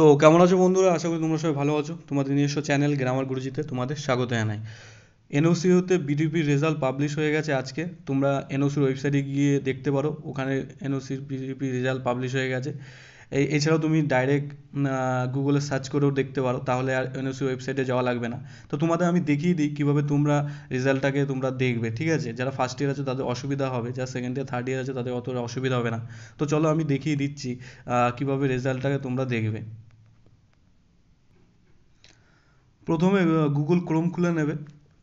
তো কেমন আছো বন্ধুরা আশা করি তোমরা সবাই ভালো আছো তোমাদের নিজস্ব চ্যানেল গ্রামার গুরুজিতে তোমাদের স্বাগত জানাই এনওসি হতে বিডিপির রেজাল্ট পাবলিশ হয়ে গেছে আজকে তোমরা এনওসির ওয়েবসাইটে গিয়ে দেখতে পারো ওখানে এনওসির বিডিপি রেজাল্ট পাবলিশ হয়ে গেছে এই এছাড়াও তুমি ডাইরেক্ট গুগলে সার্চ করেও দেখতে পারো তাহলে আর এনওসি ওয়েবসাইটে যাওয়া লাগবে না তো তোমাদের আমি দেখিয়ে দিই কীভাবে তোমরা রেজাল্টটাকে তোমরা দেখবে ঠিক আছে যারা ফার্স্ট ইয়ার আছে তাদের অসুবিধা হবে যারা সেকেন্ড ইয়ার থার্ড ইয়ার আছে তাদের অতটা অসুবিধা হবে না তো চলো আমি দেখিয়ে দিচ্ছি কীভাবে রেজাল্টটাকে তোমরা দেখবে প্রথমে গুগল ক্রোম খুলে নেবে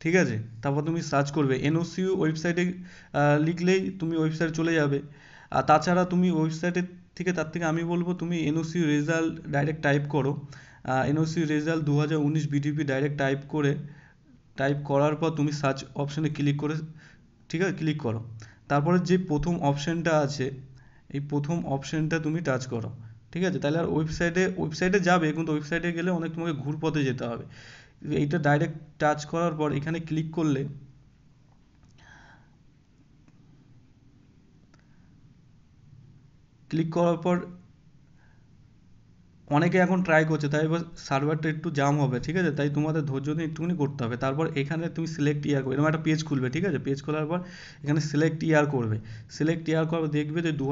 ঠিক আছে তারপর তুমি সার্চ করবে এনওসিউ ওয়েবসাইটে লিখলেই তুমি ওয়েবসাইট চলে যাবে আর তাছাড়া তুমি ওয়েবসাইটের থেকে তার থেকে আমি বলবো তুমি এনওসি রেজাল্ট ডাইরেক্ট টাইপ করো এনওসি রেজাল্ট দু হাজার উনিশ বিডিপি ডাইরেক্ট টাইপ করে টাইপ করার পর তুমি সার্চ অপশানে ক্লিক করে ঠিক আছে ক্লিক করো তারপরে যে প্রথম অপশানটা আছে এই প্রথম অপশানটা তুমি টাচ করো ঠিক আছে তাহলে আর ওয়েবসাইটে ওয়েবসাইটে যাবে কিন্তু ওয়েবসাইটে গেলে অনেক তোমাকে ঘুরপথে যেতে হবে এইটা ডাইরেক্ট টাচ করার পর এখানে ক্লিক করলে ক্লিক করার পর অনেকে এখন ট্রাই করছে তাই এবার সার্ভারটা একটু জাম হবে ঠিক আছে তাই তোমাদের ধৈর্য নিয়ে একটুখানি করতে হবে তারপর এখানে তুমি সিলেক্ট ইয়ার করবে এরকম একটা পেজ খুলবে ঠিক আছে পেজ খোলার পর এখানে সিলেক্ট ইয়ার করবে সিলেক্ট ইয়ার করবে দেখবে যে দু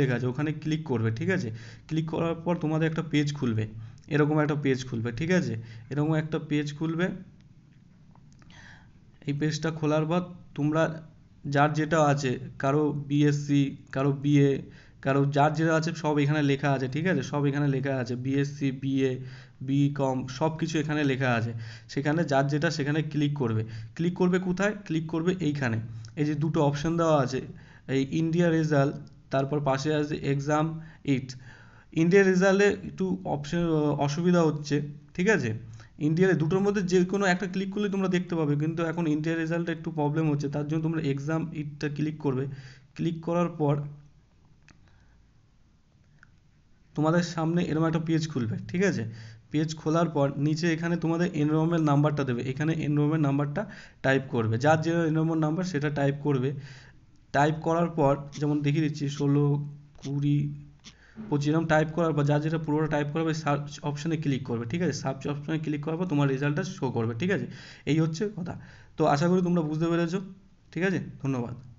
লেখা আছে ওখানে ক্লিক করবে ঠিক আছে ক্লিক করার পর তোমাদের একটা পেজ খুলবে এরকম একটা পেজ খুলবে ঠিক আছে এরকম একটা পেজ খুলবে এই পেজটা খোলার পর তোমরা যার যেটা আছে কারো বিএসসি কারো বিএ কারণ যার যেটা আছে সব এখানে লেখা আছে ঠিক আছে সব এখানে লেখা আছে বিএসসি বিএ বিকম সব কিছু এখানে লেখা আছে সেখানে যার যেটা সেখানে ক্লিক করবে ক্লিক করবে কোথায় ক্লিক করবে এইখানে এই যে দুটো অপশন দেওয়া আছে এই ইন্ডিয়া রেজাল্ট তারপর পাশে আছে এক্সাম ইট ইন্ডিয়া রেজাল্টে একটু অপশান অসুবিধা হচ্ছে ঠিক আছে ইন্ডিয়ার দুটোর মধ্যে যে কোনো একটা ক্লিক করলে তোমরা দেখতে পাবে কিন্তু এখন ইন্ডিয়া রেজাল্টটা একটু প্রবলেম হচ্ছে তার জন্য তোমরা এক্সাম ইটটা ক্লিক করবে ক্লিক করার পর তোমাদের সামনে এরকম একটা পেজ খুলবে ঠিক আছে পেজ খোলার পর নিচে এখানে তোমাদের এনরোলমেন্ট নাম্বারটা দেবে এখানে এনরোলমেন্ট নাম্বারটা টাইপ করবে যার যে এনরোলমেন্ট নাম্বার সেটা টাইপ করবে টাইপ করার পর যেমন দেখিয়ে দিচ্ছি ষোলো কুড়ি পঁচিশ এরকম টাইপ করার পর যার যেটা পুরোটা টাইপ করবে সার্চ অপশানে ক্লিক করবে ঠিক আছে সার্চ অপশানে ক্লিক করার পর তোমার রেজাল্টটা শো করবে ঠিক আছে এই হচ্ছে কথা তো আশা করি তোমরা বুঝতে পেরেছো ঠিক আছে ধন্যবাদ